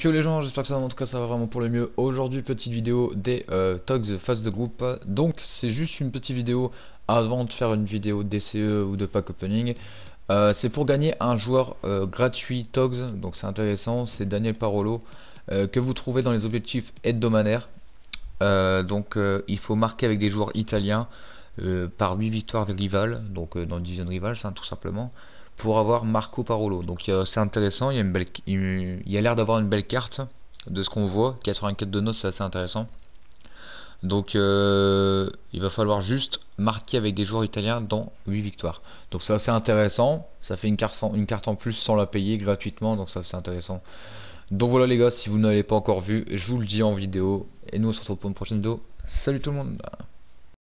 Que les gens, j'espère que ça en tout cas ça va vraiment pour le mieux. Aujourd'hui petite vidéo des euh, Togs face de groupe. Donc c'est juste une petite vidéo avant de faire une vidéo DCE ou de pack opening. Euh, c'est pour gagner un joueur euh, gratuit Togs, donc c'est intéressant, c'est Daniel Parolo, que vous trouvez dans les objectifs hebdomadaires. donc il faut marquer avec des joueurs italiens. Euh, par 8 victoires de rival, donc euh, dans le division rival, hein, tout simplement, pour avoir Marco Parolo. Donc c'est intéressant, il y a, il, l'air d'avoir une belle carte de ce qu'on voit. 84 de notes, c'est assez intéressant. Donc euh, il va falloir juste marquer avec des joueurs italiens dans 8 victoires. Donc c'est assez intéressant. Ça fait une carte, une carte en plus sans la payer gratuitement. Donc ça c'est intéressant. Donc voilà les gars, si vous ne l'avez pas encore vu, je vous le dis en vidéo. Et nous on se retrouve pour une prochaine vidéo. Salut tout le monde